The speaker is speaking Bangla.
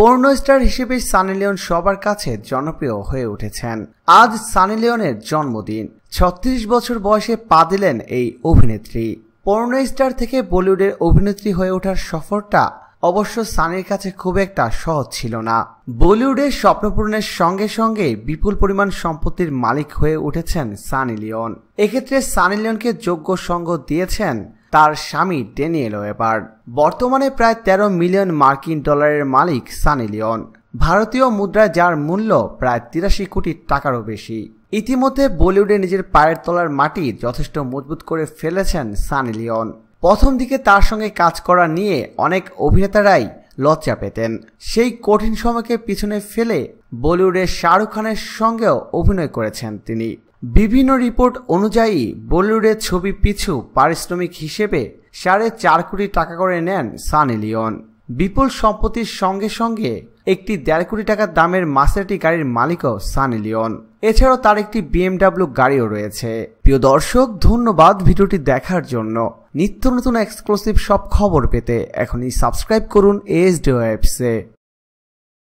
পর্ণ স্টার হিসেবে সানি লিওন সবার কাছে জনপ্রিয় হয়ে উঠেছেন আজ সানি লিওনের জন্মদিন ছত্রিশ বছর বয়সে পা দিলেন এই অভিনেত্রী পর্ণ স্টার থেকে বলিউডের অভিনেত্রী হয়ে ওঠার সফরটা অবশ্য সানির কাছে খুব একটা সহজ ছিল না বলিউডের স্বপ্নপূরণের সঙ্গে সঙ্গে বিপুল পরিমাণ সম্পত্তির মালিক হয়ে উঠেছেন সানি লিওন এক্ষেত্রে সানি লিওনকে যোগ্য সঙ্গ দিয়েছেন তার স্বামী ড্যানিয়েল ওয়েবার বর্তমানে প্রায় ১৩ মিলিয়ন মার্কিন ডলারের মালিক সানি লিওন ভারতীয় মুদ্রা যার মূল্য প্রায় তিরাশি কোটি টাকারও বেশি ইতিমধ্যে বলিউডে নিজের পায়ের তলার মাটি যথেষ্ট মজবুত করে ফেলেছেন সানি লিওন প্রথম দিকে তার সঙ্গে কাজ করা নিয়ে অনেক অভিনেতারাই লজ্জা পেতেন সেই কঠিন সময়কে পিছনে ফেলে বলিউডের শাহরুখ খানের সঙ্গেও অভিনয় করেছেন তিনি বিভিন্ন রিপোর্ট অনুযায়ী বলিউডের ছবি পিছু পারিশ্রমিক হিসেবে সাড়ে চার কোটি টাকা করে নেন সানি লিওন বিপুল সম্পত্তির সঙ্গে সঙ্গে একটি দেড় কোটি টাকা দামের মাসেরটি গাড়ির মালিকও সানি লিওন এছাড়াও তার একটি বিএমডাব্লিউ গাড়িও রয়েছে প্রিয় দর্শক ধন্যবাদ ভিডিওটি দেখার জন্য নিত্য নতুন এক্সক্লুসিভ সব খবর পেতে এখনই সাবস্ক্রাইব করুন এস ডি